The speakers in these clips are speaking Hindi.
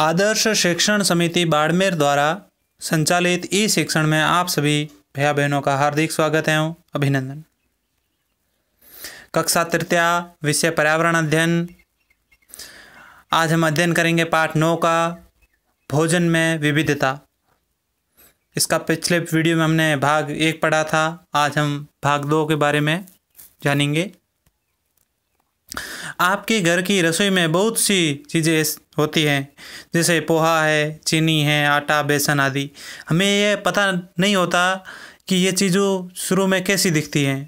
आदर्श शिक्षण समिति बाड़मेर द्वारा संचालित ई शिक्षण में आप सभी भैया बहनों का हार्दिक स्वागत है अभिनंदन कक्षा तृतीया विषय पर्यावरण अध्ययन आज हम अध्ययन करेंगे पाठ नौ का भोजन में विविधता इसका पिछले वीडियो में हमने भाग एक पढ़ा था आज हम भाग दो के बारे में जानेंगे आपके घर की रसोई में बहुत सी चीज़ें होती हैं जैसे पोहा है चीनी है आटा बेसन आदि हमें यह पता नहीं होता कि ये चीज़ों शुरू में कैसी दिखती हैं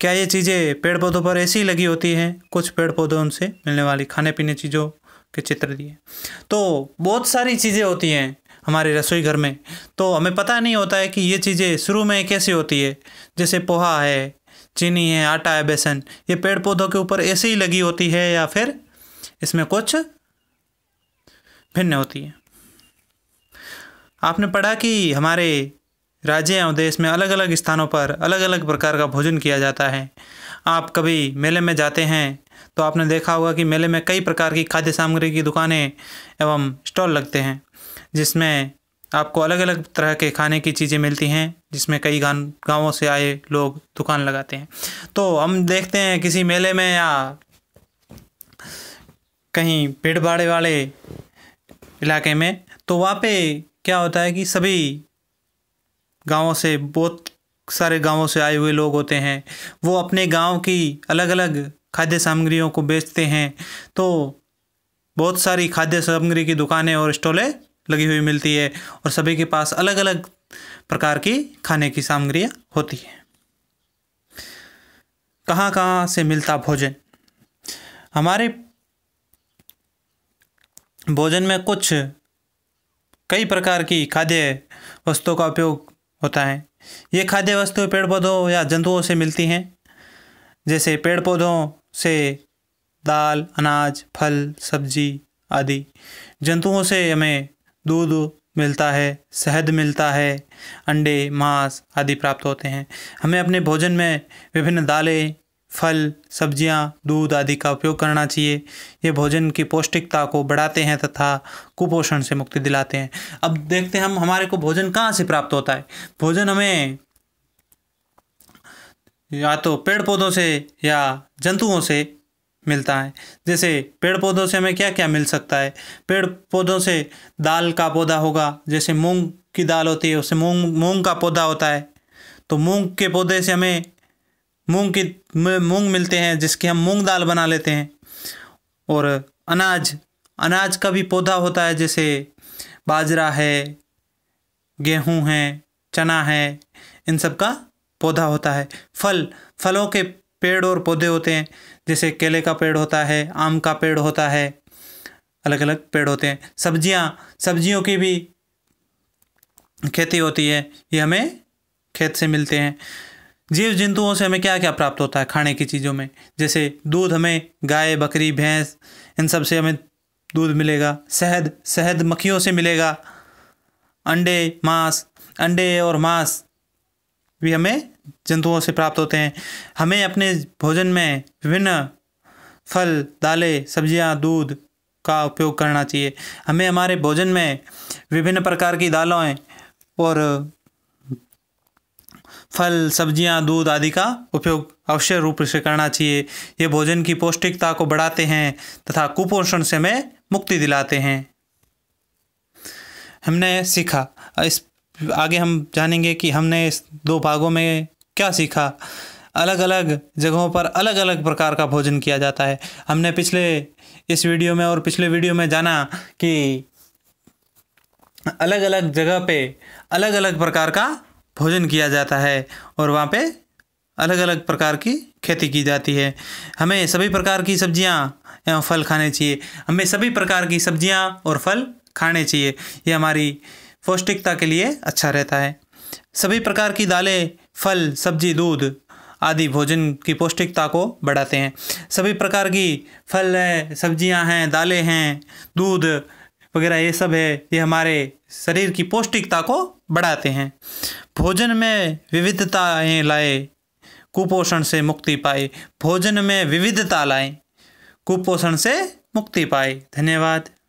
क्या ये चीज़ें पेड़ पौधों पर ऐसी लगी होती हैं कुछ पेड़ पौधों से मिलने वाली खाने पीने चीज़ों के चित्र दिए तो बहुत सारी चीज़ें होती हैं हमारे रसोई घर में तो हमें पता नहीं होता है कि ये चीज़ें शुरू में कैसी होती है जैसे पोहा है चीनी है आटा है बेसन ये पेड़ पौधों के ऊपर ऐसे ही लगी होती है या फिर इसमें कुछ भिन्न होती है आपने पढ़ा कि हमारे राज्य एवं देश में अलग अलग स्थानों पर अलग अलग प्रकार का भोजन किया जाता है आप कभी मेले में जाते हैं तो आपने देखा होगा कि मेले में कई प्रकार की खाद्य सामग्री की दुकानें एवं स्टॉल लगते हैं जिसमें आपको अलग अलग तरह के खाने की चीज़ें मिलती हैं जिसमें कई गांवों से आए लोग दुकान लगाते हैं तो हम देखते हैं किसी मेले में या कहीं भीड़ भाड़े वाले इलाके में तो वहाँ पे क्या होता है कि सभी गांवों से बहुत सारे गांवों से आए हुए लोग होते हैं वो अपने गांव की अलग अलग खाद्य सामग्रियों को बेचते हैं तो बहुत सारी खाद्य सामग्री की दुकानें और स्टॉलें लगी हुई मिलती है और सभी के पास अलग अलग प्रकार की खाने की सामग्रियाँ होती हैं कहाँ कहाँ से मिलता भोजन हमारे भोजन में कुछ कई प्रकार की खाद्य वस्तुओं का उपयोग होता है ये खाद्य वस्तुएं पेड़ पौधों या जंतुओं से मिलती हैं जैसे पेड़ पौधों से दाल अनाज फल सब्जी आदि जंतुओं से हमें दूध मिलता है शहद मिलता है अंडे मांस आदि प्राप्त होते हैं हमें अपने भोजन में विभिन्न दालें फल सब्जियां, दूध आदि का उपयोग करना चाहिए ये भोजन की पौष्टिकता को बढ़ाते हैं तथा कुपोषण से मुक्ति दिलाते हैं अब देखते हैं हम हमारे को भोजन कहाँ से प्राप्त होता है भोजन हमें या तो पेड़ पौधों से या जंतुओं से मिलता है जैसे पेड़ पौधों से हमें क्या क्या मिल सकता है पेड़ पौधों से दाल का पौधा होगा जैसे मूंग की दाल होती है उससे मूंग मूंग का पौधा होता है तो मूंग के पौधे से हमें मूंग की मूंग मिलते हैं जिसकी हम मूंग दाल बना लेते हैं और अनाज अनाज का भी पौधा होता है जैसे बाजरा है गेहूं है चना है इन सब का पौधा होता है फल फलों के पेड़ और पौधे होते हैं जैसे केले का पेड़ होता है आम का पेड़ होता है अलग अलग पेड़ होते हैं सब्जियां सब्जियों की भी खेती होती है ये हमें खेत से मिलते हैं जीव जंतुओं से हमें क्या क्या प्राप्त होता है खाने की चीज़ों में जैसे दूध हमें गाय बकरी भैंस इन सब से हमें दूध मिलेगा शहद शहद मक्खियों से मिलेगा अंडे मांस अंडे और मांस भी हमें जंतुओं से प्राप्त होते हैं हमें अपने भोजन में विभिन्न फल दालें सब्जियां दूध का उपयोग करना चाहिए हमें हमारे भोजन में विभिन्न प्रकार की दालों और फल सब्जियां दूध आदि का उपयोग अवश्य रूप से करना चाहिए ये भोजन की पौष्टिकता को बढ़ाते हैं तथा कुपोषण से हमें मुक्ति दिलाते हैं हमने सीखा इस आगे हम जानेंगे कि हमने इस दो भागों में क्या सीखा अलग अलग जगहों पर अलग अलग प्रकार का भोजन किया जाता है हमने पिछले इस वीडियो में और पिछले वीडियो में जाना कि अलग अलग जगह पे अलग अलग प्रकार का भोजन किया जाता है और वहाँ पे अलग अलग प्रकार की खेती की जाती है हमें सभी प्रकार की सब्जियाँ एवं फल खाने चाहिए हमें सभी प्रकार की सब्जियाँ और फल खाने चाहिए ये हमारी पौष्टिकता के लिए अच्छा रहता है सभी प्रकार की दालें फल सब्जी दूध आदि भोजन की पौष्टिकता को बढ़ाते हैं सभी प्रकार की फल है सब्जियां हैं दालें हैं दूध वगैरह ये सब है ये हमारे शरीर की पौष्टिकता को बढ़ाते हैं भोजन में विविधताएँ लाए कुपोषण से मुक्ति पाए भोजन में विविधता लाएं कुपोषण से मुक्ति पाए धन्यवाद